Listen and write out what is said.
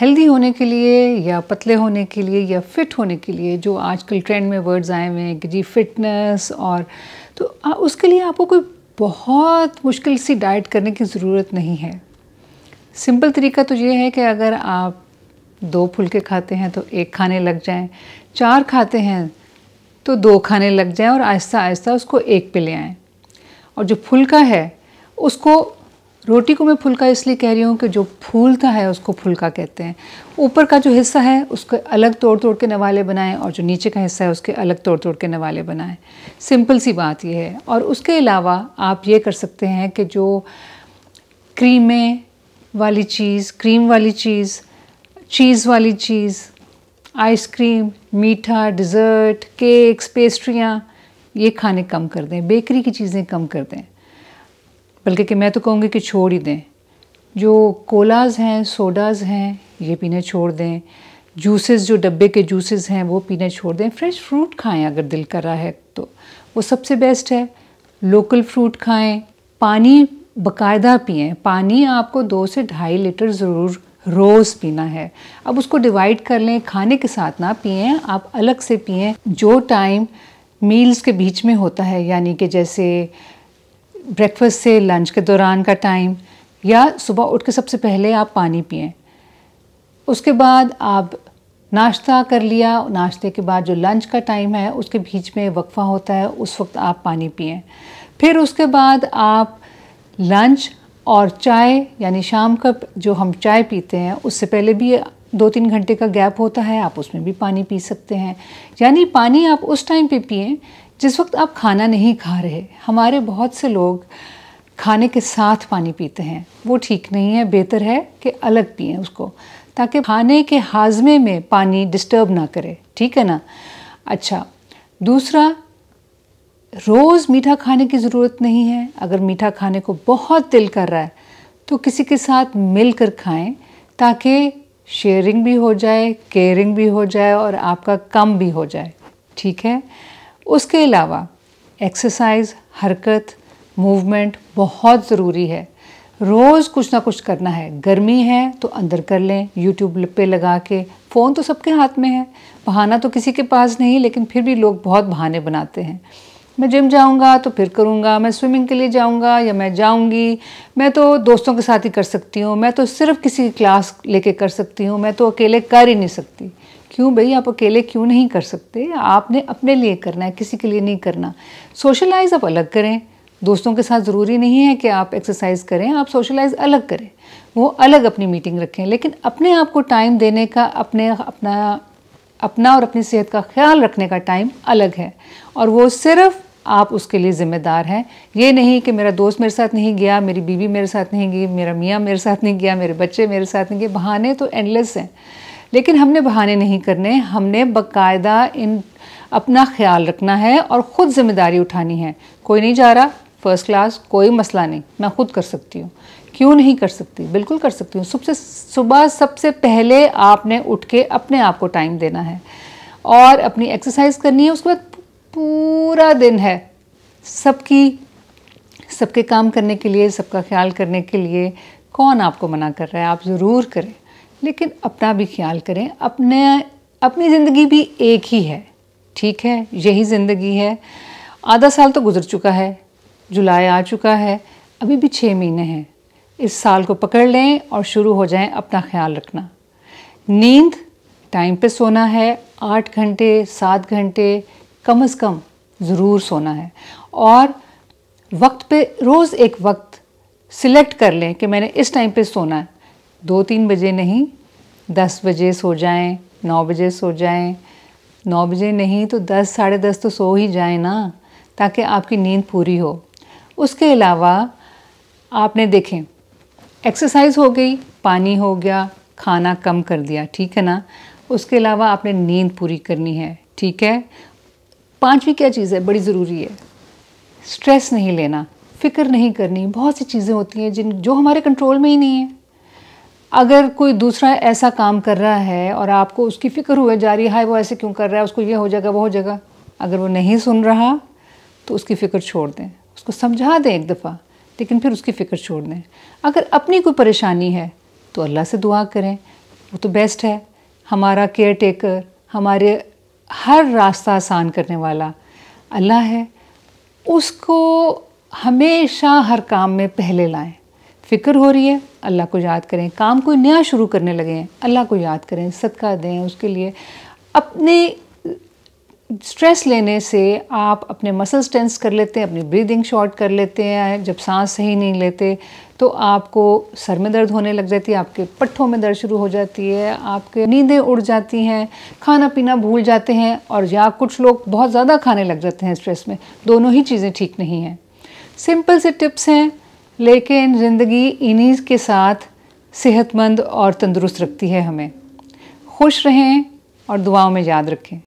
healthy होने के लिए या पतले होने के लिए या फिट होने के लिए जो आजकल ट्रेंड में वर्ड्स आए हुए हैं कि जी फिटनेस और तो आ, उसके लिए आपको कोई बहुत मुश्किल सी डाइट करने की ज़रूरत नहीं है सिंपल तरीका तो ये है कि अगर आप दो फुलके खाते हैं तो एक खाने लग जाएं चार खाते हैं तो दो खाने लग जाएं और आहिस्ता आहिस्ता उसको एक पे ले आएँ और जो फुलका है उसको रोटी को मैं फुलका इसलिए कह रही हूँ कि जो फूलता है उसको फुलका कहते हैं ऊपर का जो हिस्सा है उसको अलग तोड़ तोड़ के नवाले बनाएं और जो नीचे का हिस्सा है उसके अलग तोड़ तोड़ के नवाले बनाएं सिंपल सी बात यह है और उसके अलावा आप ये कर सकते हैं कि जो क्रीमें वाली चीज़ क्रीम वाली चीज़ चीज़ वाली चीज़ आइसक्रीम मीठा डिज़र्ट केक्स पेस्ट्रियाँ ये खाने कम कर दें बेकरी की चीज़ें कम कर दें बल्कि कि मैं तो कहूँगी कि छोड़ ही दें जो कोलाज हैं सोडाज हैं ये पीने छोड़ दें जूसेस जो डब्बे के जूसेस हैं वो पीने छोड़ दें फ्रेश फ्रूट खाएं अगर दिल कर रहा है तो वो सबसे बेस्ट है लोकल फ्रूट खाएं पानी बकायदा पिए पानी आपको दो से ढाई लीटर ज़रूर रोज़ पीना है अब उसको डिवाइड कर लें खाने के साथ ना पिए आप अलग से पिए जो टाइम मील्स के बीच में होता है यानी कि जैसे ब्रेकफास्ट से लंच के दौरान का टाइम या सुबह उठ के सबसे पहले आप पानी पिए उसके बाद आप नाश्ता कर लिया नाश्ते के बाद जो लंच का टाइम है उसके बीच में वक्फा होता है उस वक्त आप पानी पिए फिर उसके बाद आप लंच और चाय यानी शाम का जो हम चाय पीते हैं उससे पहले भी दो तीन घंटे का गैप होता है आप उसमें भी पानी पी सकते हैं यानी पानी आप उस टाइम पे पिए जिस वक्त आप खाना नहीं खा रहे हमारे बहुत से लोग खाने के साथ पानी पीते हैं वो ठीक नहीं है बेहतर है कि अलग पिए उसको ताकि खाने के हाजमे में पानी डिस्टर्ब ना करे ठीक है ना अच्छा दूसरा रोज़ मीठा खाने की ज़रूरत नहीं है अगर मीठा खाने को बहुत दिल कर रहा है तो किसी के साथ मिल कर खाएँ ताकि शेयरिंग भी हो जाए केयरिंग भी हो जाए और आपका कम भी हो जाए ठीक है उसके अलावा एक्सरसाइज हरकत मूवमेंट बहुत ज़रूरी है रोज़ कुछ ना कुछ करना है गर्मी है तो अंदर कर लें यूट्यूब पे लगा के फ़ोन तो सबके हाथ में है बहाना तो किसी के पास नहीं लेकिन फिर भी लोग बहुत बहाने बनाते हैं मैं जिम जाऊंगा तो फिर करूंगा मैं स्विमिंग के लिए जाऊंगा या मैं जाऊंगी मैं तो दोस्तों के साथ ही कर सकती हूँ मैं तो सिर्फ किसी क्लास लेके कर सकती हूँ मैं तो अकेले कर ही नहीं सकती क्यों भाई आप अकेले क्यों नहीं कर सकते आपने अपने लिए करना है किसी के लिए नहीं करना सोशलाइज आप अलग करें दोस्तों के साथ ज़रूरी नहीं है कि आप एक्सरसाइज करें आप सोशलाइज अलग करें वो अलग अपनी मीटिंग रखें लेकिन अपने आप को टाइम देने का अपने अपना अपना और अपनी सेहत का ख्याल रखने का टाइम अलग है और वो सिर्फ़ आप उसके लिए ज़िम्मेदार हैं ये नहीं कि मेरा दोस्त मेरे साथ नहीं गया मेरी बीवी मेरे साथ नहीं गई मेरा मियाँ मेरे साथ नहीं गया मेरे बच्चे मेरे साथ नहीं गए बहाने तो एंडलेस हैं लेकिन हमने बहाने नहीं करने हमने बाकायदा इन अपना ख्याल रखना है और ख़ुद ज़िम्मेदारी उठानी है कोई नहीं जा रहा फ़र्स्ट क्लास कोई मसला नहीं मैं ख़ुद कर सकती हूँ क्यों नहीं कर सकती बिल्कुल कर सकती हूँ सबसे सुबह सबसे पहले आपने उठ के अपने आप को टाइम देना है और अपनी एक्सरसाइज करनी है उसके बाद पूरा दिन है सबकी सबके काम करने के लिए सबका ख्याल करने के लिए कौन आपको मना कर रहा है आप ज़रूर करें लेकिन अपना भी ख्याल करें अपने अपनी ज़िंदगी भी एक ही है ठीक है यही ज़िंदगी है आधा साल तो गुजर चुका है जुलाई आ चुका है अभी भी छः महीने हैं इस साल को पकड़ लें और शुरू हो जाएं अपना ख्याल रखना नींद टाइम पे सोना है आठ घंटे सात घंटे कम अज़ कम ज़रूर सोना है और वक्त पे रोज़ एक वक्त सिलेक्ट कर लें कि मैंने इस टाइम पे सोना है दो तीन बजे नहीं दस बजे सो जाएं नौ बजे सो जाएं नौ बजे नहीं तो दस साढ़े दस तो सो ही जाए ना ताकि आपकी नींद पूरी हो उसके अलावा आपने देखें एक्सरसाइज हो गई पानी हो गया खाना कम कर दिया ठीक है ना उसके अलावा आपने नींद पूरी करनी है ठीक है पांचवी क्या चीज़ है बड़ी ज़रूरी है स्ट्रेस नहीं लेना फिक्र नहीं करनी बहुत सी चीज़ें होती हैं जिन जो हमारे कंट्रोल में ही नहीं है अगर कोई दूसरा ऐसा काम कर रहा है और आपको उसकी फ़िक्र हुए जा रही है हाय वो ऐसे क्यों कर रहा है उसको ये हो जाएगा वो हो जाएगा अगर वो नहीं सुन रहा तो उसकी फ़िक्र छोड़ दें उसको समझा दें एक दफ़ा लेकिन फिर उसकी फ़िक्र छोड़ दें अगर अपनी कोई परेशानी है तो अल्लाह से दुआ करें वो तो बेस्ट है हमारा केयर टेकर हमारे हर रास्ता आसान करने वाला अल्लाह है उसको हमेशा हर काम में पहले लाएं फ़िक्र हो रही है अल्लाह को याद करें काम कोई नया शुरू करने लगे हैं अल्लाह को याद करें सदका दें उसके लिए अपने स्ट्रेस लेने से आप अपने मसल्स टेंस कर लेते हैं अपनी ब्रीदिंग शॉर्ट कर लेते हैं जब सांस सही नहीं लेते तो आपको सर में दर्द होने लग जाती है आपके पट्ठों में दर्द शुरू हो जाती है आपके नींदें उड़ जाती हैं खाना पीना भूल जाते हैं और या कुछ लोग बहुत ज़्यादा खाने लग जाते हैं स्ट्रेस में दोनों ही चीज़ें ठीक नहीं हैं सिंपल से टिप्स हैं लेकिन ज़िंदगी इन्हीं के साथ सेहतमंद और तंदुरुस्त रखती है हमें खुश रहें और दुआओं में याद रखें